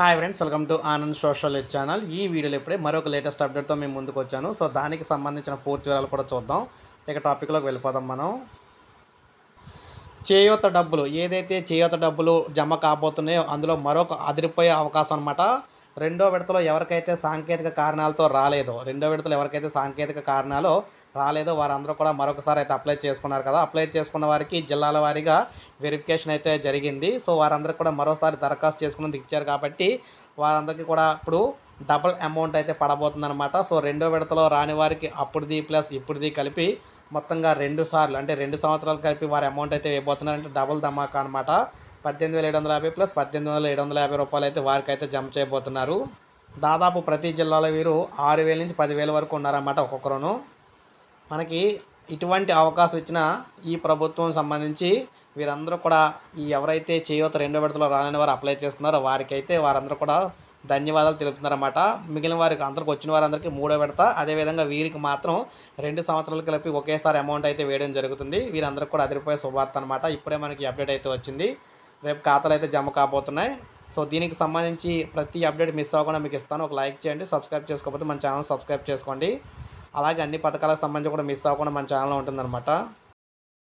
hi friends welcome to Anand social channel ఈ వీడియోలో ఇప్పుడే మరొక లేటెస్ట్ అప్డేట్తో మేము ముందుకు వచ్చాను సో దానికి సంబంధించిన పూర్తి వివరాలు కూడా చూద్దాం ఇక టాపిక్లోకి వెళ్ళిపోదాం మనం చేయూత డబ్బులు ఏదైతే చేయూత డబ్బులు జమ కాబోతున్నాయో అందులో మరొక అదిరిపోయే అవకాశం అనమాట రెండో విడతలో ఎవరికైతే సాంకేతిక కారణాలతో రాలేదో రెండో విడతలో ఎవరికైతే సాంకేతిక కారణాలు రాలేదో వారందరూ కూడా మరొకసారి అయితే అప్లై చేసుకున్నారు కదా అప్లై చేసుకున్న వారికి జిల్లాల వారీగా వెరిఫికేషన్ అయితే జరిగింది సో వారందరూ కూడా మరోసారి దరఖాస్తు చేసుకుని ఇచ్చారు కాబట్టి వారందరికీ కూడా ఇప్పుడు డబల్ అమౌంట్ అయితే పడబోతుందన్నమాట సో రెండో విడతలో రాని వారికి అప్పుడుది ప్లస్ ఇప్పుడుది కలిపి మొత్తంగా రెండు సార్లు అంటే రెండు సంవత్సరాలు కలిపి వారి అమౌంట్ అయితే వేయబోతున్నారంటే డబుల్ ధమాకా అనమాట పద్దెనిమిది వేల ఏడు వందల యాభై ప్లస్ పద్దెనిమిది వందల ఏడు వందల యాభై రూపాయలు అయితే వారికి అయితే జమ చేయబోతున్నారు దాదాపు ప్రతి జిల్లాలో వీరు ఆరు వేల నుంచి పదివేల వరకు ఉన్నారన్నమాట ఒక్కొక్కరును మనకి ఇటువంటి అవకాశం ఇచ్చిన ఈ ప్రభుత్వం సంబంధించి వీరందరూ కూడా ఈ ఎవరైతే చేయూత రెండో విడతలో రాలని వారు అప్లై చేస్తున్నారో వారికి అయితే వారందరూ కూడా ధన్యవాదాలు తెలుపుతున్నారన్నమాట మిగిలిన వారికి అందరికి వచ్చిన వారందరికీ మూడో విడత అదేవిధంగా వీరికి మాత్రం రెండు సంవత్సరాలు కలిపి ఒకేసారి అమౌంట్ అయితే వేయడం జరుగుతుంది వీరందరికీ కూడా అదిరిపోయే శుభార్త అనమాట ఇప్పుడే మనకి అప్డేట్ అయితే వచ్చింది రేపు ఖాతాలు అయితే జమ కాబోతున్నాయి సో దీనికి సంబంధించి ప్రతి అప్డేట్ మిస్ అవ్వకుండా మీకు ఇస్తాను ఒక లైక్ చేయండి సబ్స్క్రైబ్ చేసుకోకపోతే మన ఛానల్ సబ్స్క్రైబ్ చేసుకోండి అలాగే అన్ని పథకాలకు సంబంధించి కూడా మిస్ అవ్వకుండా మన ఛానల్లో ఉంటుందన్నమాట